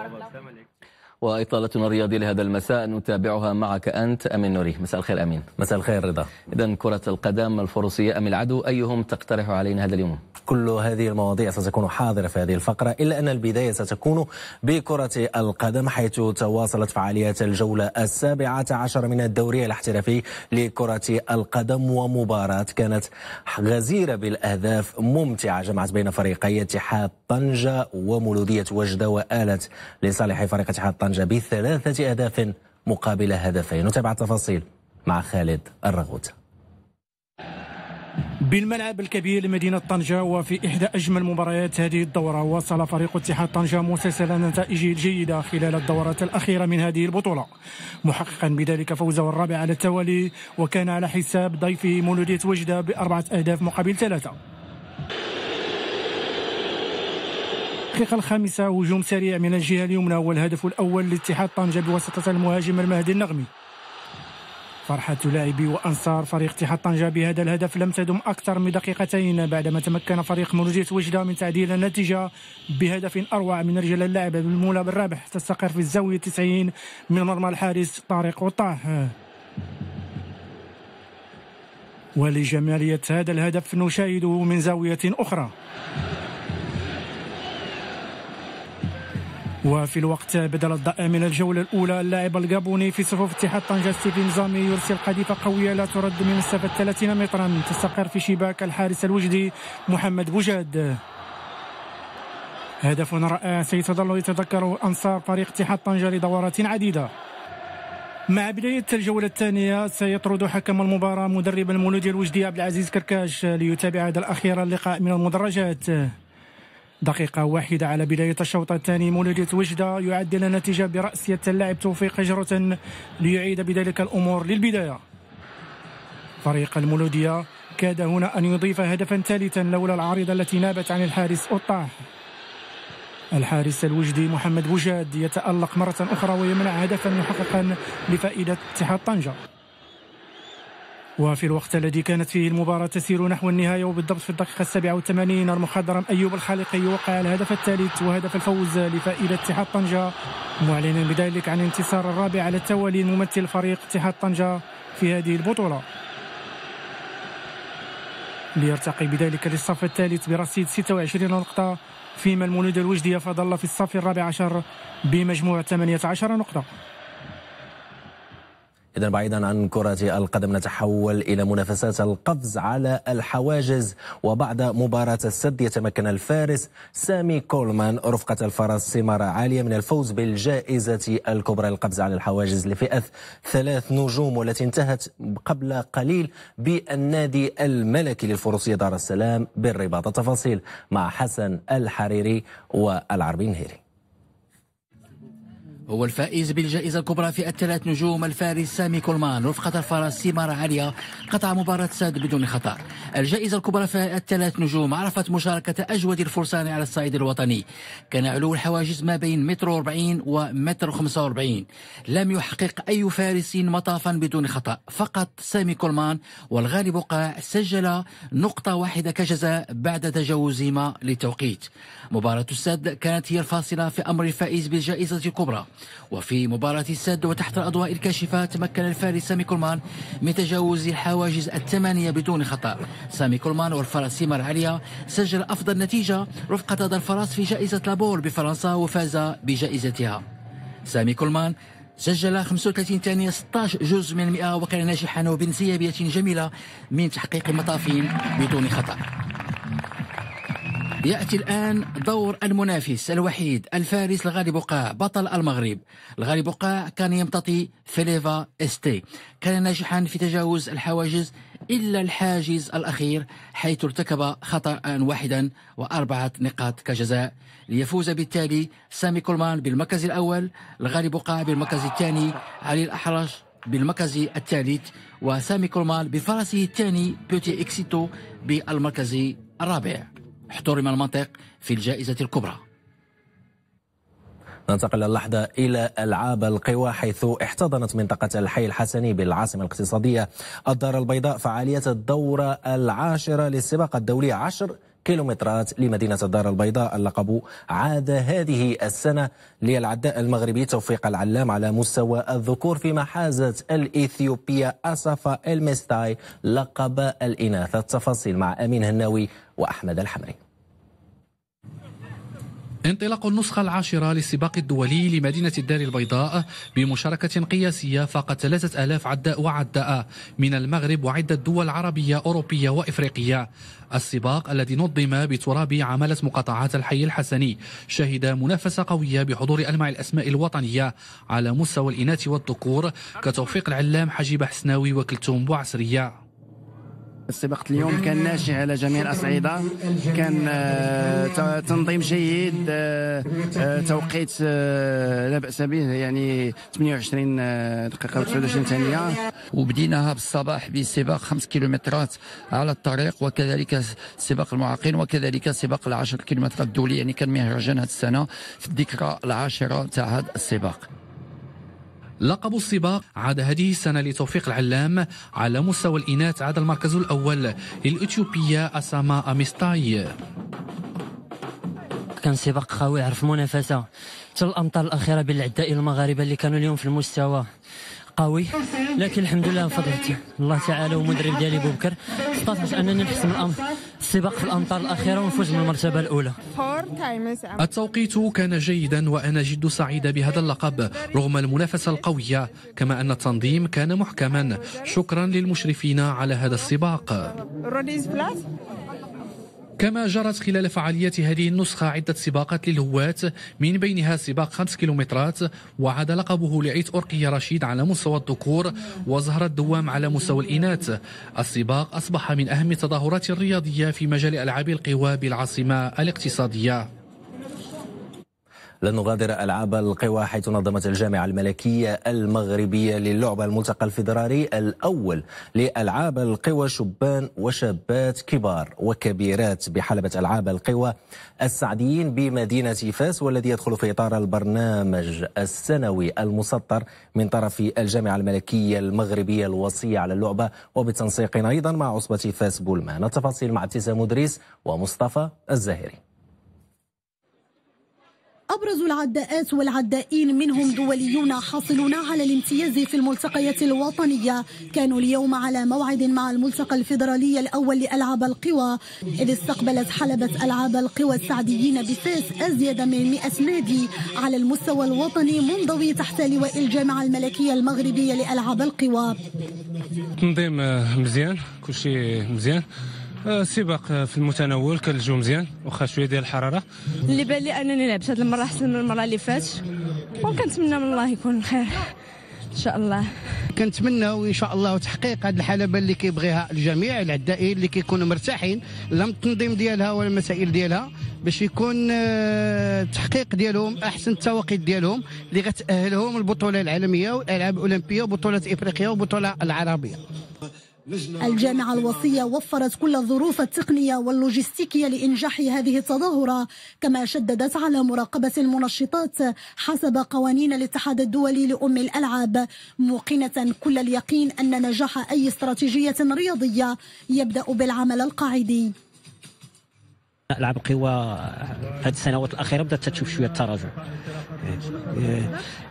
وإطالتنا الرياضية لهذا المساء نتابعها معك أنت أمين نوري مساء الخير أمين مساء الخير رضا إذا كرة القدم الفروسية أم العدو أيهم تقترح علينا هذا اليوم كل هذه المواضيع ستكون حاضرة في هذه الفقرة إلا أن البداية ستكون بكرة القدم حيث تواصلت فعاليات الجولة السابعة عشر من الدوري الاحترافي لكرة القدم ومباراة كانت غزيرة بالأهداف ممتعة جمعت بين فريقي اتحاد طنجة ومولودية وجدة وآلت لصالح فريق اتحاد طنجة طنجة بثلاثة أهداف مقابل هدفين نتابع التفاصيل مع خالد الرغوت بالملعب الكبير لمدينة طنجة وفي إحدى أجمل مباريات هذه الدورة واصل فريق اتحاد طنجة مسلسل نتائجه الجيدة خلال الدورات الأخيرة من هذه البطولة محققا بذلك فوزه الرابع على التوالي وكان على حساب ضيفه مولودية وجدة بأربعة أهداف مقابل ثلاثة الدقيقة الخامسة هجوم سريع من الجهة اليمنى والهدف الأول لاتحاد طنجة بواسطة المهاجم المهدي النغمي فرحة لاعبي وأنصار فريق اتحاد طنجة بهذا الهدف لم تدم أكثر من دقيقتين بعدما تمكن فريق مولودية وجدة من تعديل النتيجة بهدف أروع من رجل اللاعب بالمولى بالرابح تستقر في الزاوية 90 من مرمى الحارس طارق وطاح ولجمالية هذا الهدف نشاهده من زاوية أخرى وفي الوقت بدل الضأ من الجولة الأولى اللاعب الجابوني في صفوف اتحاد طنجة ستيفن زامي يرسل قذيفة قوية لا ترد من مسافة 30 مترا تستقر في شباك الحارس الوجدي محمد بوجاد هدف رائع سيتظل يتذكره أنصار فريق اتحاد طنجة لدورات عديدة مع بداية الجولة الثانية سيطرد حكم المباراة مدرب المولودية الوجدي عبد العزيز كركاش ليتابع هذا الأخير اللقاء من المدرجات دقيقة واحدة على بداية الشوط الثاني مولودية وجدة يعدل النتيجة برأسية اللاعب توفيق جرة ليعيد بذلك الأمور للبداية فريق المولودية كاد هنا أن يضيف هدفا ثالثا لولا العارضة التي نابت عن الحارس قطاح الحارس الوجدي محمد بوجاد يتألق مرة أخرى ويمنع هدفا محققا لفائدة اتحاد طنجة وفي الوقت الذي كانت فيه المباراة تسير نحو النهاية وبالضبط في الدقيقة 87 المخضرم أيوب الخالقي يوقع الهدف الثالث وهدف الفوز لفائدة اتحاد طنجة معلنا بذلك عن انتصار الرابع على التوالي ممثل فريق اتحاد طنجة في هذه البطولة ليرتقي بذلك للصف الثالث برصيد 26 نقطة فيما المولود الوجدية فضل في الصف الرابع عشر بمجموع 18 نقطة إذا بعيدا عن كرة القدم نتحول إلى منافسات القفز على الحواجز وبعد مباراة السد يتمكن الفارس سامي كولمان رفقة الفرس سمارة عالية من الفوز بالجائزة الكبرى للقفز على الحواجز لفئة ثلاث نجوم والتي انتهت قبل قليل بالنادي الملكي للفروسية دار السلام بالرباط التفاصيل مع حسن الحريري والعربي نهيري هو الفائز بالجائزة الكبرى في الثلاث نجوم الفارس سامي كولمان رفقة الفرس سيمارة عليا قطع مباراة ساد بدون خطأ الجائزة الكبرى في الثلاث نجوم عرفت مشاركة أجود الفرسان على الصعيد الوطني كان علو الحواجز ما بين متر 40 ومتر 45 لم يحقق أي فارس مطافا بدون خطأ فقط سامي كولمان والغالب قاع سجل نقطة واحدة كجزاء بعد تجاوزهما للتوقيت مباراة الساد كانت هي الفاصلة في أمر الفائز بالجائزة الكبرى وفي مباراة السد وتحت الأضواء الكاشفة تمكن الفارس سامي كولمان من تجاوز الحواجز الثمانية بدون خطأ سامي كولمان والفرس سيمار عليا سجل أفضل نتيجة رفقة هذا الفرس في جائزة لابور بفرنسا وفاز بجائزتها سامي كولمان سجل 35 ثانية 16 جزء من المئة وكان ناجحا وبانسيابية جميلة من تحقيق المطافين بدون خطأ يأتي الآن دور المنافس الوحيد الفارس الغالي بقاع بطل المغرب الغالي بقاع كان يمتطي فليفا استي كان ناجحا في تجاوز الحواجز إلا الحاجز الأخير حيث ارتكب خطأ واحدا وأربعة نقاط كجزاء ليفوز بالتالي سامي كولمان بالمركز الأول الغالي بقاع بالمركز الثاني علي الأحرش بالمركز الثالث وسامي كولمان بفرسه الثاني بيوتي إكسيتو بالمركز الرابع احترم المنطق في الجائزة الكبرى ننتقل اللحظة إلى ألعاب القوى حيث احتضنت منطقة الحي الحسني بالعاصمة الاقتصادية الدار البيضاء فعالية الدورة العاشرة للسباق الدولي عشر كيلومترات لمدينة الدار البيضاء اللقب عاد هذه السنة للعداء المغربي توفيق العلام على مستوى الذكور فيما حازت الإثيوبية أسفا المستاي لقب الإناث التفاصيل مع أمين هناوي وأحمد الحمري انطلاق النسخة العاشرة للسباق الدولي لمدينة الدار البيضاء بمشاركة قياسية فقط 3000 عداء وعداء من المغرب وعدة دول عربية أوروبية وإفريقية السباق الذي نظم بتراب عمالة مقاطعات الحي الحسني شهد منافسة قوية بحضور ألمع الأسماء الوطنية على مستوى الإناث والذكور كتوفيق العلام حجيب حسناوي وكلثوم بوعسرية السباق اليوم كان ناجح على جميع الأصعدة كان آه، تنظيم جيد آه، آه، توقيت لا بأس به يعني 28 دقيقة و29 ثانية وبديناها بالصباح بسباق 5 كيلومترات على الطريق وكذلك سباق المعاقين وكذلك سباق العشر كيلومترات الدولي يعني كان مهرجان هذه السنة في الذكرى العاشرة تاع هذا السباق لقب السباق عاد هذه السنة لتوفيق العلام على مستوى الإناث عاد المركز الأول للإثيوبية أساما أميستاي كان سباق قوي عرف منافسة حتى الأمطار الأخيرة بين العدائي المغاربة اللي كانوا اليوم في المستوى قوي لكن الحمد لله بفضل الله تعالى ومدرب ديالي بوبكر استطعت انني نحسم الامر السباق في الامطار الاخيره ونفوز من المرتبه الاولى التوقيت كان جيدا وانا جد سعيده بهذا اللقب رغم المنافسه القويه كما ان التنظيم كان محكما شكرا للمشرفين على هذا السباق كما جرت خلال فعاليات هذه النسخة عدة سباقات للهواة من بينها سباق خمس كيلومترات وعاد لقبه لعيت أرقية رشيد على مستوى الذكور وزهرة دوام على مستوى الإناث السباق أصبح من أهم التظاهرات الرياضية في مجال ألعاب القوى بالعاصمة الاقتصادية لن نغادر ألعاب القوى حيث نظمت الجامعة الملكية المغربية للعبة الملتقى الفدرالي الأول لألعاب القوى شبان وشابات كبار وكبيرات بحلبة ألعاب القوى السعديين بمدينة فاس والذي يدخل في إطار البرنامج السنوي المسطر من طرف الجامعة الملكية المغربية الوصية على اللعبة وبتنسيق أيضا مع عصبة فاس بولمان التفاصيل مع ابتسام مدريس ومصطفى الزاهري أبرز العداءات والعدائين منهم دوليون حاصلون على الامتياز في الملتقيات الوطنية كانوا اليوم على موعد مع الملتقى الفيدرالي الأول لألعاب القوى إذ استقبلت حلبة ألعاب القوى السعديين بفاس أزيد من 100 نادي على المستوى الوطني منضوي تحت لواء الجامعة الملكية المغربية لألعاب القوى تنظيم مزيان كل شيء مزيان آه، سباق آه، في المتناول كان الجو مزيان واخا شويه ديال الحراره اللي بان لي انني لعبت هذه المره احسن من المره اللي فاتت وكنتمنى من الله يكون الخير ان شاء الله كنتمناو ان شاء الله تحقيق هذه الحلبه اللي كيبغيها الجميع العدائيين اللي كيكونوا مرتاحين لا من التنظيم ديالها ولا المسائل ديالها باش يكون التحقيق آه، ديالهم احسن التوقيت ديالهم اللي غتاهلهم البطوله العالميه والالعاب الاولمبيه وبطوله افريقيا وبطوله العربيه الجامعة الوصية وفرت كل الظروف التقنية واللوجستيكية لإنجاح هذه التظاهرة كما شددت على مراقبة المنشطات حسب قوانين الاتحاد الدولي لأم الألعاب موقنة كل اليقين أن نجاح أي استراتيجية رياضية يبدأ بالعمل القاعدي العاب القوى هذه السنوات الاخيره بدات تشوف شويه تراجع يعني،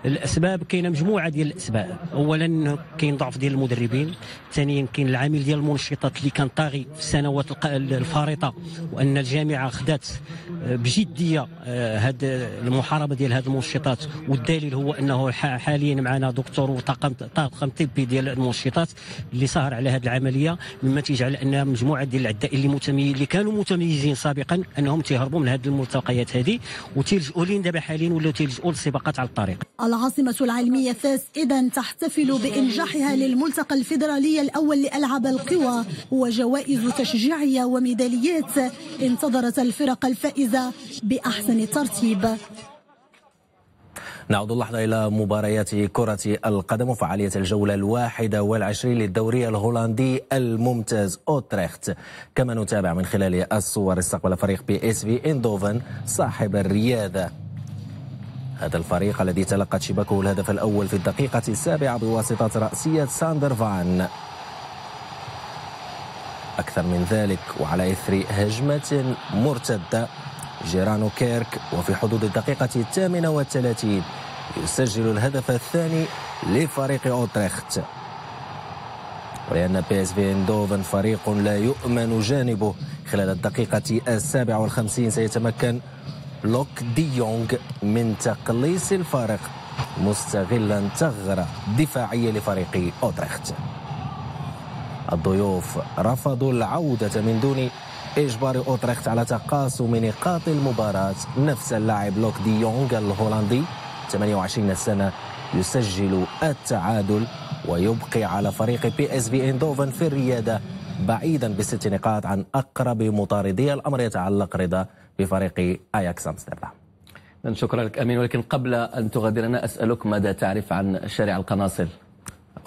الاسباب كاينه مجموعه ديال الاسباب اولا كاين ضعف ديال المدربين ثانيا كاين العامل ديال المنشطات اللي كان طاغي في السنوات الفارطه وان الجامعه خدات بجديه آه، هاد المحاربه ديال هاد المنشطات والدليل هو انه حاليا معنا دكتور وطاقم طاقم طبي ديال المنشطات اللي سهر على هذه العمليه مما تيجعل ان مجموعه ديال الاعداء اللي متميز اللي كانوا متميزين سابقا سابقا انهم تيهربوا من هذه الملتقيات هذه وتيلجؤوا لين دابا حاليا ولاو تيلجؤوا للسباقات على الطريق العاصمه العلميه فاس اذا تحتفل بانجاحها للملتقى الفيدرالي الاول لالعاب القوى وجوائز تشجيعيه وميداليات انتظرت الفرق الفائزه باحسن ترتيب نعود اللحظة إلى مباريات كرة القدم وفعالية الجولة الواحدة والعشرين للدوري الهولندي الممتاز أوتريخت كما نتابع من خلال الصور استقبل فريق بي اس في إندوفن صاحب الريادة هذا الفريق الذي تلقت شباكه الهدف الأول في الدقيقة السابعة بواسطة رأسية ساندر فان أكثر من ذلك وعلى إثر هجمة مرتدة جيرانو كيرك وفي حدود الدقيقة الثامنة والثلاثين يسجل الهدف الثاني لفريق أوتريخت ولأن بي اس في اندوفن فريق لا يؤمن جانبه خلال الدقيقة السابعة والخمسين سيتمكن لوك دي يونغ من تقليص الفارق مستغلا ثغرة دفاعية لفريق أوتريخت الضيوف رفضوا العودة من دون إجبار أوتريخت على تقاسم نقاط المباراة نفس اللاعب لوك دي يونغ الهولندي 28 سنة يسجل التعادل ويبقي على فريق بي اس في اندوفن في الريادة بعيدا بست نقاط عن أقرب مطاردي الأمر يتعلق رضا بفريق أياكس أمستردام نعم، شكرا لك أمين ولكن قبل أن تغادرنا أسألك ماذا تعرف عن شارع القناصل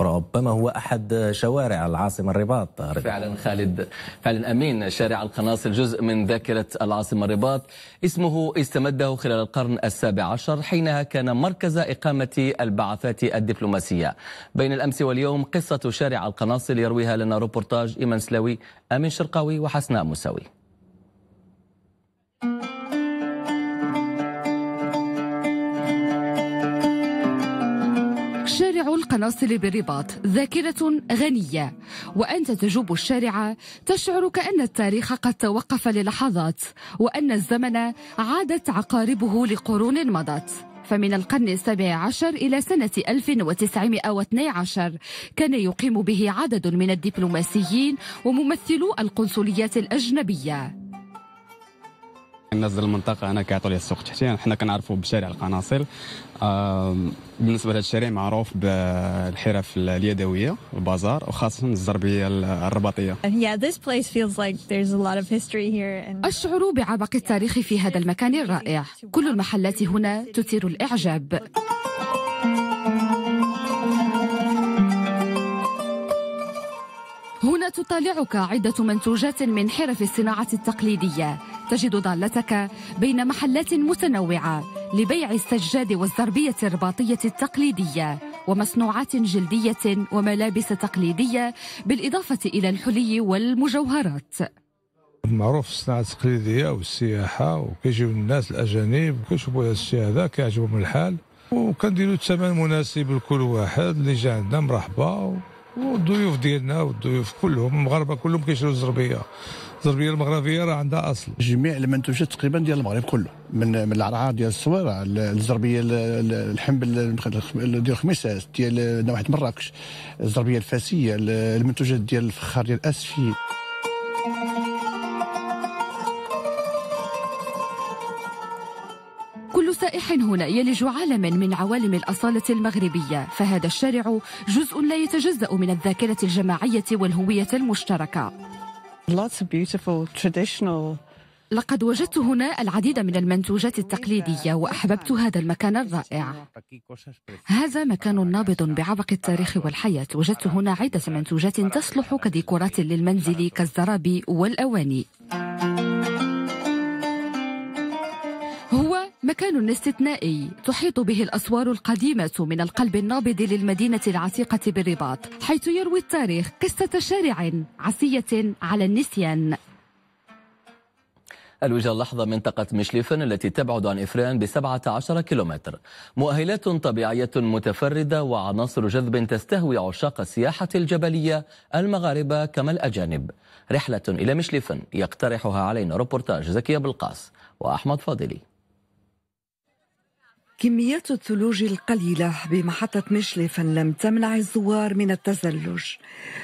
ربما هو أحد شوارع العاصمة الرباط فعلا خالد فعلا أمين شارع القناصل جزء من ذاكرة العاصمة الرباط اسمه استمده خلال القرن السابع عشر حينها كان مركز إقامة البعثات الدبلوماسية بين الأمس واليوم قصة شارع القناصل يرويها لنا روبورتاج إيمان سلاوي أمين شرقاوي وحسناء موسوي القناصل بالرباط ذاكرة غنية وأنت تجوب الشارع تشعر كأن التاريخ قد توقف للحظات وأن الزمن عادت عقاربه لقرون مضت فمن القرن السابع عشر إلى سنة 1912 كان يقيم به عدد من الدبلوماسيين وممثلو القنصليات الأجنبية الناس ديال المنطقه انا كيعطوا لي السوق تحتي حنا كنعرفوا بشارع القناصل بالنسبه لهذا الشارع معروف بالحرف اليدويه البازار وخاصه الزربيه الرباطيه اشعر بعبق التاريخ في هذا المكان الرائع كل المحلات هنا تثير الاعجاب تطالعك عدة منتوجات من حرف الصناعة التقليدية تجد ضالتك بين محلات متنوعة لبيع السجاد والزربية الرباطية التقليدية ومصنوعات جلدية وملابس تقليدية بالإضافة إلى الحلي والمجوهرات معروف الصناعة التقليدية والسياحة وكيجيو الناس الأجانب كيشوفوا هذا الشيء هذا كيعجبهم الحال وكنديروا الثمن مناسب لكل واحد اللي جا عندنا مرحبا والضيوف ديالنا والضيوف كلهم المغاربه كلهم كيشريو الزربيه الزربيه المغربيه راه عندها اصل جميع المنتوجات تقريبا ديال المغرب كله من من العرعه ديال الصويرة الزربيه الحنب ديال الخميسات ديال نواحي مراكش الزربيه الفاسيه المنتوجات ديال الفخار ديال اسفي هنا يلج عالم من عوالم الأصالة المغربية فهذا الشارع جزء لا يتجزأ من الذاكرة الجماعية والهوية المشتركة لقد وجدت هنا العديد من المنتوجات التقليدية وأحببت هذا المكان الرائع هذا مكان نابض بعبق التاريخ والحياة وجدت هنا عدة منتوجات تصلح كديكورات للمنزل كالزرابي والأواني مكان استثنائي تحيط به الأسوار القديمة من القلب النابض للمدينة العتيقة بالرباط حيث يروي التاريخ قصة شارع عسية على النسيان الوجهة اللحظة منطقة مشليفن التي تبعد عن إفران ب 17 كيلومتر مؤهلات طبيعية متفردة وعناصر جذب تستهوي عشاق السياحة الجبلية المغاربة كما الأجانب رحلة إلى مشليفن يقترحها علينا روبورتاج زكية بالقاس وأحمد فاضلي كميات الثلوج القليلة بمحطة مشلفن لم تمنع الزوار من التزلج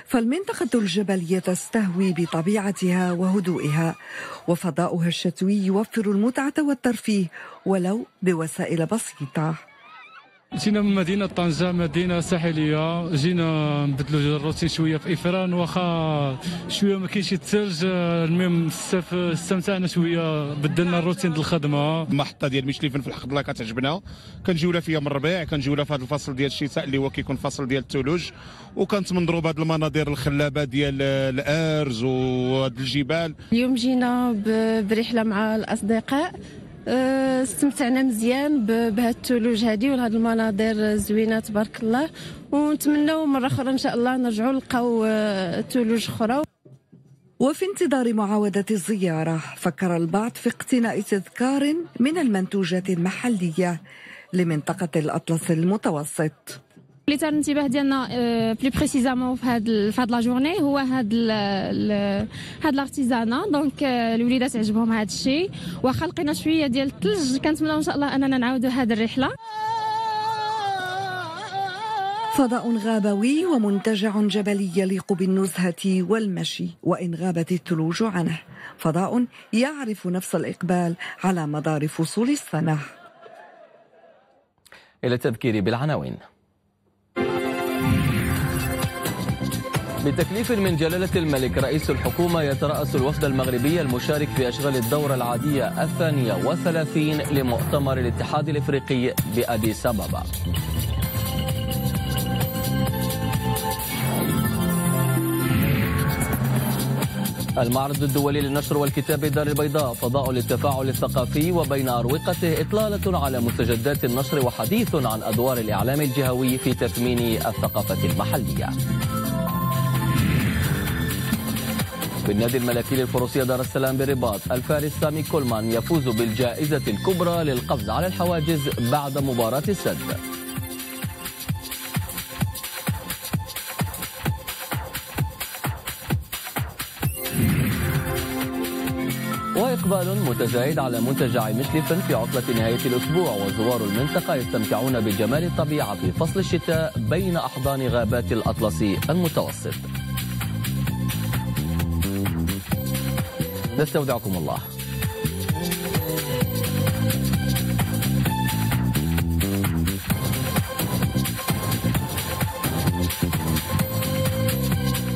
فالمنطقة الجبلية تستهوي بطبيعتها وهدوئها وفضاؤها الشتوي يوفر المتعة والترفيه ولو بوسائل بسيطة جينا من مدينة طنجة مدينة ساحلية جينا نبدلو الروتين شوية في إفران واخا شوية ما كاينش الثلج المهم استمتعنا شوية بدلنا الروتين ديال الخدمة المحطة ديال ميشليفن في الحقبة كتعجبنا كنجيو لها فيها من الربيع كنجيو لها في هذا الفصل ديال الشتاء اللي هو كيكون فصل ديال الثلوج وكانت مضروبة هذه المناظر الخلابة ديال الأرز وهاد الجبال اليوم جينا برحلة مع الأصدقاء أه، استمتعنا مزيان بهذا الثلوج هذه وهذه المناظر زوينه تبارك الله ونتمنوا مره اخرى ان شاء الله نرجعوا نلقاو ثلوج أه، اخرى وفي انتظار معاودة الزيارة فكر البعض في اقتناء تذكار من المنتوجات المحلية لمنطقة الأطلس المتوسط اللي تر الانتباه ديالنا بلي آه، بريسيزامون في هاد في هاد لا جورني هو هاد هاد لارتيزانا آه، دونك الوليدات عجبهم هاد الشيء واخا لقينا شويه ديال الثلج كنتمنى ان شاء الله اننا نعاودوا هاد الرحله فضاء غابوي ومنتجع جبلي يليق بالنزهة والمشي وإن غابت الثلوج عنه فضاء يعرف نفس الإقبال على مدار فصول السنة إلى التذكير بالعناوين بتكليف من جلالة الملك رئيس الحكومة يترأس الوفد المغربي المشارك في أشغال الدورة العادية الثانية وثلاثين لمؤتمر الاتحاد الإفريقي بأبي أبابا المعرض الدولي للنشر والكتاب دار البيضاء فضاء للتفاعل الثقافي وبين أروقته إطلالة على مستجدات النشر وحديث عن أدوار الإعلام الجهوي في تثمين الثقافة المحلية في النادي الملكي للفروسية دار السلام بالرباط الفارس سامي كولمان يفوز بالجائزة الكبرى للقفز على الحواجز بعد مباراة السد وإقبال متزايد على منتجع مشلفن في عطلة نهاية الأسبوع وزوار المنطقة يستمتعون بجمال الطبيعة في فصل الشتاء بين أحضان غابات الأطلسي المتوسط نستودعكم الله